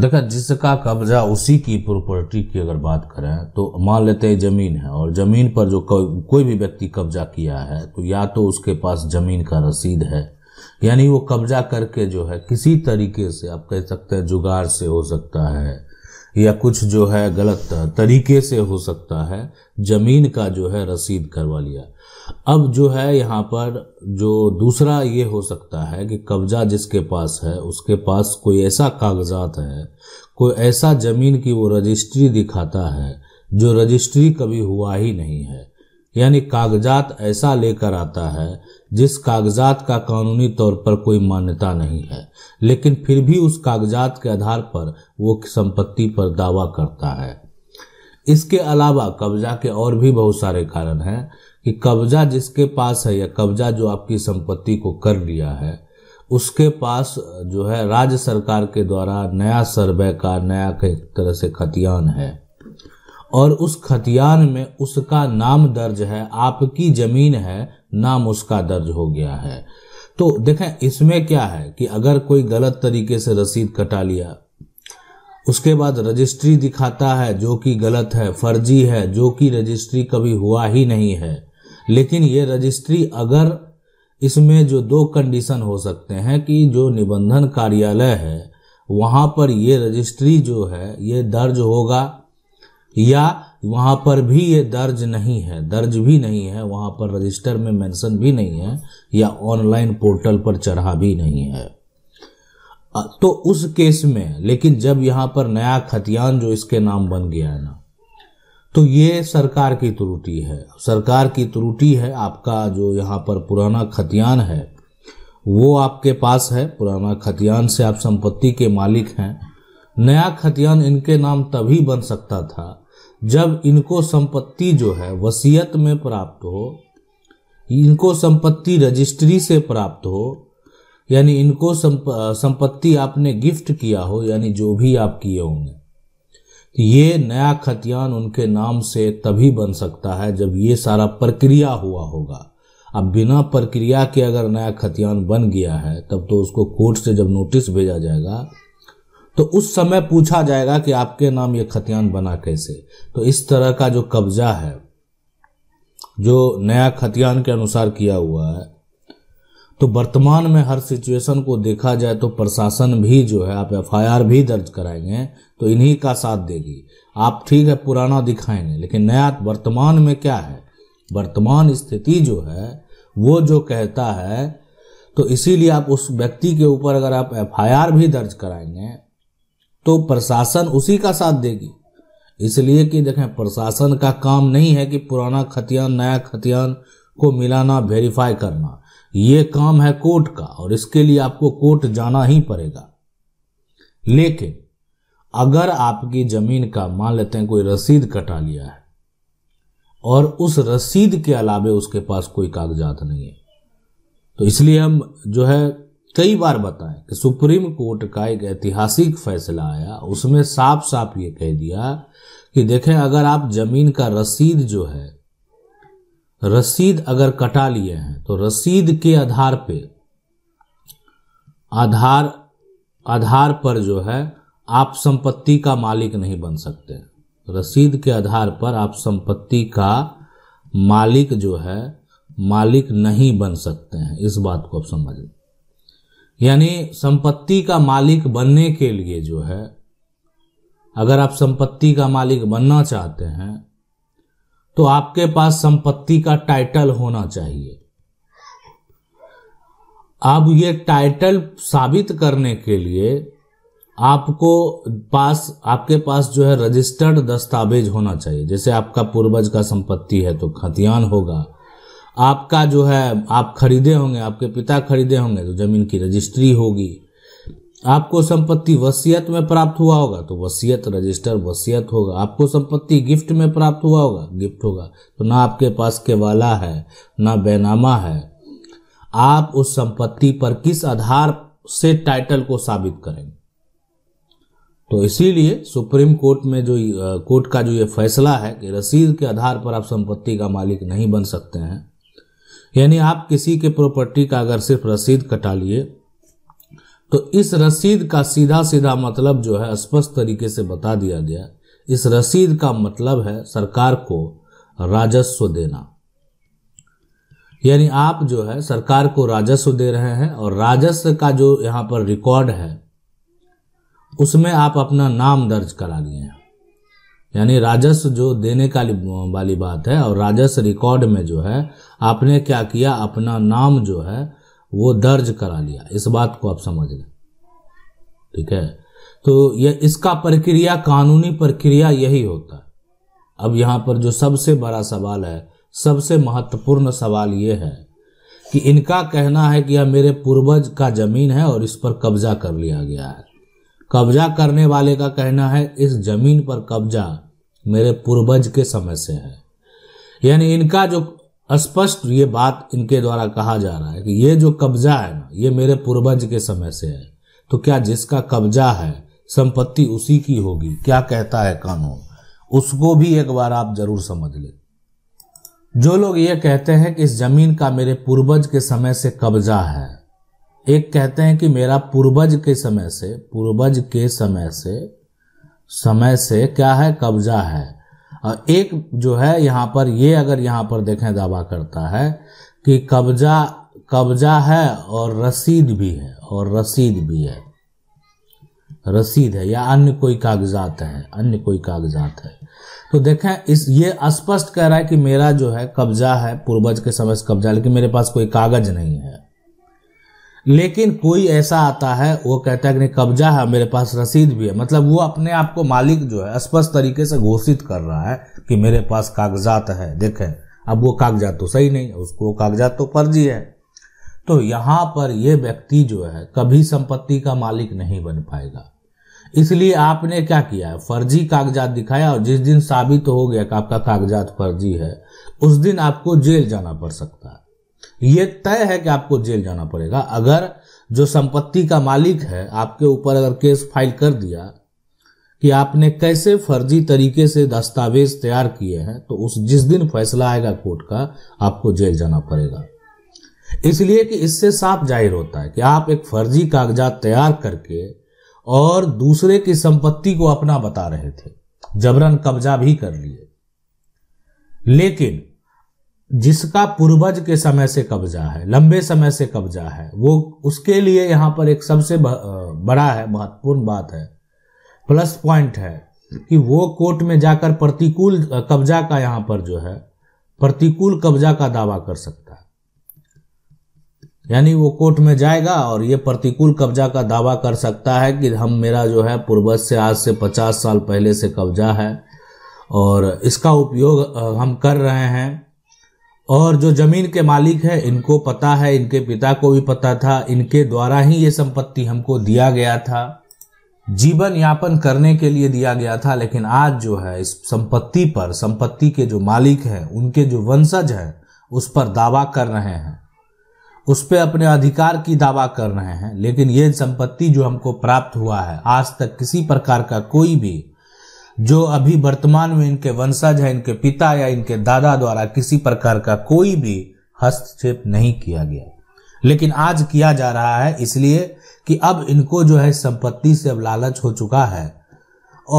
देखा जिसका कब्जा उसी की प्रॉपर्टी की अगर बात करें तो मान लेते हैं जमीन है और जमीन पर जो को, कोई भी व्यक्ति कब्जा किया है तो या तो उसके पास जमीन का रसीद है यानी वो कब्जा करके जो है किसी तरीके से आप कह सकते हैं जुगाड़ से हो सकता है या कुछ जो है गलत तरीके से हो सकता है ज़मीन का जो है रसीद करवा लिया अब जो है यहाँ पर जो दूसरा ये हो सकता है कि कब्जा जिसके पास है उसके पास कोई ऐसा कागजात है कोई ऐसा ज़मीन की वो रजिस्ट्री दिखाता है जो रजिस्ट्री कभी हुआ ही नहीं है यानी कागजात ऐसा लेकर आता है जिस कागजात का कानूनी तौर पर कोई मान्यता नहीं है लेकिन फिर भी उस कागजात के आधार पर वो संपत्ति पर दावा करता है इसके अलावा कब्जा के और भी बहुत सारे कारण हैं कि कब्जा जिसके पास है या कब्जा जो आपकी संपत्ति को कर लिया है उसके पास जो है राज्य सरकार के द्वारा नया सर्वे का नया तरह से खतियान है और उस खतियान में उसका नाम दर्ज है आपकी जमीन है नाम उसका दर्ज हो गया है तो देखें इसमें क्या है कि अगर कोई गलत तरीके से रसीद कटा लिया उसके बाद रजिस्ट्री दिखाता है जो कि गलत है फर्जी है जो कि रजिस्ट्री कभी हुआ ही नहीं है लेकिन ये रजिस्ट्री अगर इसमें जो दो कंडीशन हो सकते हैं कि जो निबंधन कार्यालय है वहां पर ये रजिस्ट्री जो है ये दर्ज होगा या वहाँ पर भी ये दर्ज नहीं है दर्ज भी नहीं है वहाँ पर रजिस्टर में मेंशन भी नहीं है या ऑनलाइन पोर्टल पर चढ़ा भी नहीं है तो उस केस में लेकिन जब यहाँ पर नया खतियान जो इसके नाम बन गया है ना तो ये सरकार की त्रुटि है सरकार की त्रुटि है आपका जो यहाँ पर पुराना खतियान है वो आपके पास है पुराना खतियान से आप संपत्ति के मालिक हैं नया खतियान इनके नाम तभी बन सकता था जब इनको संपत्ति जो है वसीयत में प्राप्त हो इनको संपत्ति रजिस्ट्री से प्राप्त हो यानी इनको संपत्ति आपने गिफ्ट किया हो यानी जो भी आप किए होंगे तो ये नया खतियान उनके नाम से तभी बन सकता है जब ये सारा प्रक्रिया हुआ होगा अब बिना प्रक्रिया के अगर नया खतियान बन गया है तब तो उसको कोर्ट से जब नोटिस भेजा जाएगा तो उस समय पूछा जाएगा कि आपके नाम ये खतियान बना कैसे तो इस तरह का जो कब्जा है जो नया खतियान के अनुसार किया हुआ है तो वर्तमान में हर सिचुएशन को देखा जाए तो प्रशासन भी जो है आप एफ भी दर्ज कराएंगे तो इन्हीं का साथ देगी आप ठीक है पुराना दिखाएंगे लेकिन नया वर्तमान में क्या है वर्तमान स्थिति जो है वो जो कहता है तो इसीलिए आप उस व्यक्ति के ऊपर अगर आप एफ भी दर्ज कराएंगे तो प्रशासन उसी का साथ देगी इसलिए कि देखें प्रशासन का काम नहीं है कि पुराना खतियान नया खतियान को मिलाना वेरीफाई करना ये काम है कोर्ट का और इसके लिए आपको कोर्ट जाना ही पड़ेगा लेकिन अगर आपकी जमीन का मान लेते हैं कोई रसीद कटा लिया है और उस रसीद के अलावे उसके पास कोई कागजात नहीं है तो इसलिए हम जो है कई बार बताएं कि सुप्रीम कोर्ट का एक ऐतिहासिक फैसला आया उसमें साफ साफ ये कह दिया कि देखें अगर आप जमीन का रसीद जो है रसीद अगर कटा लिए हैं तो रसीद के आधार पे आधार आधार पर जो है आप संपत्ति का मालिक नहीं बन सकते रसीद के आधार पर आप संपत्ति का मालिक जो है मालिक नहीं बन सकते हैं इस बात को आप समझ लें यानी संपत्ति का मालिक बनने के लिए जो है अगर आप संपत्ति का मालिक बनना चाहते हैं तो आपके पास संपत्ति का टाइटल होना चाहिए अब ये टाइटल साबित करने के लिए आपको पास आपके पास जो है रजिस्टर्ड दस्तावेज होना चाहिए जैसे आपका पूर्वज का संपत्ति है तो खतियान होगा आपका जो है आप खरीदे होंगे आपके पिता खरीदे होंगे तो जमीन की रजिस्ट्री होगी आपको संपत्ति वसीयत में प्राप्त हुआ होगा तो वसीयत रजिस्टर वसीयत होगा आपको संपत्ति गिफ्ट में प्राप्त हुआ होगा गिफ्ट होगा तो ना आपके पास केवाला है ना बैनामा है आप उस संपत्ति पर किस आधार से टाइटल को साबित करेंगे तो इसीलिए सुप्रीम कोर्ट में जो कोर्ट का जो ये फैसला है कि रसीद के आधार पर आप संपत्ति का मालिक नहीं बन सकते हैं यानी आप किसी के प्रॉपर्टी का अगर सिर्फ रसीद कटा लिए तो इस रसीद का सीधा सीधा मतलब जो है स्पष्ट तरीके से बता दिया गया इस रसीद का मतलब है सरकार को राजस्व देना यानी आप जो है सरकार को राजस्व दे रहे हैं और राजस्व का जो यहां पर रिकॉर्ड है उसमें आप अपना नाम दर्ज करा लिए हैं यानी राजस्व जो देने का वाली बात है और राजस्व रिकॉर्ड में जो है आपने क्या किया अपना नाम जो है वो दर्ज करा लिया इस बात को आप समझ लें ठीक है तो ये इसका प्रक्रिया कानूनी प्रक्रिया यही होता है अब यहाँ पर जो सबसे बड़ा सवाल है सबसे महत्वपूर्ण सवाल ये है कि इनका कहना है कि यह मेरे पूर्वज का जमीन है और इस पर कब्जा कर लिया गया है कब्जा करने वाले का कहना है इस जमीन पर कब्जा मेरे पूर्वज के समय से है यानी इनका जो स्पष्ट ये बात इनके द्वारा कहा जा रहा है कि ये जो कब्जा है ना ये मेरे पूर्वज के समय से है तो क्या जिसका कब्जा है संपत्ति उसी की होगी क्या कहता है कानून उसको भी एक बार आप जरूर समझ ले जो लोग ये कहते हैं कि इस जमीन का मेरे पूर्वज के समय से कब्जा है एक कहते हैं कि मेरा पूर्वज के समय से पूर्वज के समय से समय से क्या है कब्जा है और एक जो है यहां पर ये अगर यहां पर देखें दावा करता है कि कब्जा कब्जा है और रसीद भी है और रसीद भी है रसीद है या अन्य कोई कागजात है अन्य कोई कागजात है तो देखें इस ये स्पष्ट कह रहा है कि मेरा जो है कब्जा है पूर्वज के समय से कब्जा लेकिन मेरे पास कोई कागज नहीं है लेकिन कोई ऐसा आता है वो कहता है कि नहीं कब्जा है मेरे पास रसीद भी है मतलब वो अपने आप को मालिक जो है स्पष्ट तरीके से घोषित कर रहा है कि मेरे पास कागजात है देखें अब वो कागजात तो सही नहीं उसको कागजात तो फर्जी है तो यहां पर यह व्यक्ति जो है कभी संपत्ति का मालिक नहीं बन पाएगा इसलिए आपने क्या किया है फर्जी कागजात दिखाया और जिस दिन साबित हो गया कि आपका कागजात फर्जी है उस दिन आपको जेल जाना पड़ सकता है ये तय है कि आपको जेल जाना पड़ेगा अगर जो संपत्ति का मालिक है आपके ऊपर अगर केस फाइल कर दिया कि आपने कैसे फर्जी तरीके से दस्तावेज तैयार किए हैं तो उस जिस दिन फैसला आएगा कोर्ट का आपको जेल जाना पड़ेगा इसलिए कि इससे साफ जाहिर होता है कि आप एक फर्जी कागजात तैयार करके और दूसरे की संपत्ति को अपना बता रहे थे जबरन कब्जा भी कर लिए लेकिन जिसका पूर्वज के समय से कब्जा है लंबे समय से कब्जा है वो उसके लिए यहाँ पर एक सबसे बड़ा है महत्वपूर्ण बात है प्लस पॉइंट है कि वो कोर्ट में जाकर प्रतिकूल कब्जा का यहाँ पर जो है प्रतिकूल कब्जा का दावा कर सकता है यानी वो कोर्ट में जाएगा और ये प्रतिकूल कब्जा का दावा कर सकता है कि हम मेरा जो है पूर्वज से आज से पचास साल पहले से कब्जा है और इसका उपयोग हम कर रहे हैं और जो जमीन के मालिक है इनको पता है इनके पिता को भी पता था इनके द्वारा ही ये संपत्ति हमको दिया गया था जीवन यापन करने के लिए दिया गया था लेकिन आज जो है इस संपत्ति पर संपत्ति के जो मालिक हैं उनके जो वंशज हैं उस पर दावा कर रहे हैं उस पर अपने अधिकार की दावा कर रहे हैं लेकिन ये संपत्ति जो हमको प्राप्त हुआ है आज तक किसी प्रकार का कोई भी जो अभी वर्तमान में इनके वंशज है इनके पिता या इनके दादा द्वारा किसी प्रकार का कोई भी हस्तक्षेप नहीं किया गया लेकिन आज किया जा रहा है इसलिए कि अब इनको जो है संपत्ति से अब लालच हो चुका है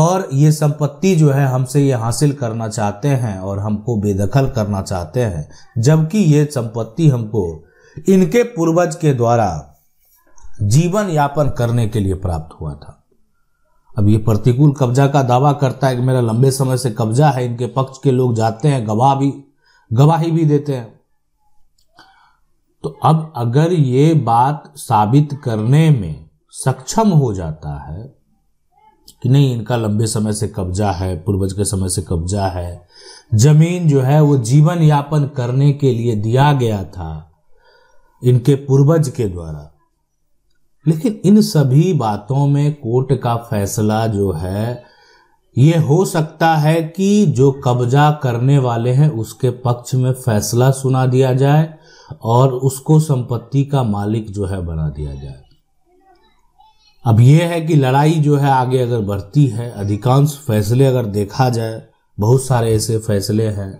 और ये संपत्ति जो है हमसे ये हासिल करना चाहते हैं और हमको बेदखल करना चाहते हैं जबकि ये संपत्ति हमको इनके पूर्वज के द्वारा जीवन यापन करने के लिए प्राप्त हुआ था अब ये प्रतिकूल कब्जा का दावा करता है कि मेरा लंबे समय से कब्जा है इनके पक्ष के लोग जाते हैं गवाह भी गवाही भी देते हैं तो अब अगर ये बात साबित करने में सक्षम हो जाता है कि नहीं इनका लंबे समय से कब्जा है पूर्वज के समय से कब्जा है जमीन जो है वो जीवन यापन करने के लिए दिया गया था इनके पूर्वज के द्वारा लेकिन इन सभी बातों में कोर्ट का फैसला जो है ये हो सकता है कि जो कब्जा करने वाले हैं उसके पक्ष में फैसला सुना दिया जाए और उसको संपत्ति का मालिक जो है बना दिया जाए अब यह है कि लड़ाई जो है आगे अगर बढ़ती है अधिकांश फैसले अगर देखा जाए बहुत सारे ऐसे फैसले हैं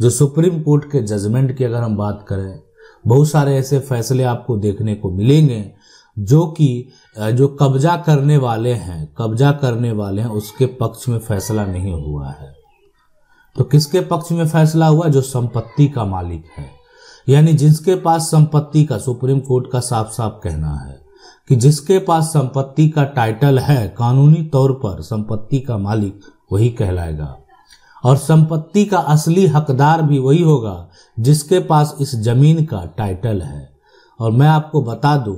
जो सुप्रीम कोर्ट के जजमेंट की अगर हम बात करें बहुत सारे ऐसे फैसले आपको देखने को मिलेंगे जो कि जो कब्जा करने वाले हैं कब्जा करने वाले हैं उसके पक्ष में फैसला नहीं हुआ है तो किसके पक्ष में फैसला हुआ जो संपत्ति का मालिक है यानी जिसके पास संपत्ति का सुप्रीम कोर्ट का साफ साफ कहना है कि जिसके पास संपत्ति का टाइटल है कानूनी तौर पर संपत्ति का मालिक वही कहलाएगा और संपत्ति का असली हकदार भी वही होगा जिसके पास इस जमीन का टाइटल है और मैं आपको बता दूं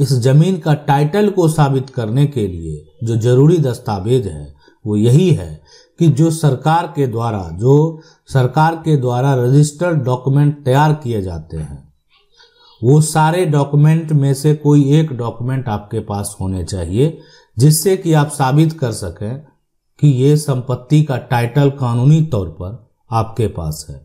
इस जमीन का टाइटल को साबित करने के लिए जो जरूरी दस्तावेज है वो यही है कि जो सरकार के द्वारा जो सरकार के द्वारा रजिस्टर्ड डॉक्यूमेंट तैयार किए जाते हैं वो सारे डॉक्यूमेंट में से कोई एक डॉक्यूमेंट आपके पास होने चाहिए जिससे कि आप साबित कर सकें कि ये संपत्ति का टाइटल कानूनी तौर पर आपके पास है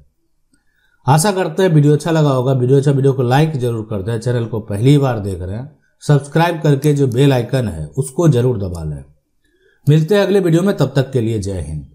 आशा करते हैं वीडियो अच्छा लगा होगा वीडियो अच्छा वीडियो को लाइक जरूर कर हैं चैनल को पहली बार देख रहे हैं सब्सक्राइब करके जो बेल आइकन है उसको जरूर दबा लें मिलते हैं अगले वीडियो में तब तक के लिए जय हिंद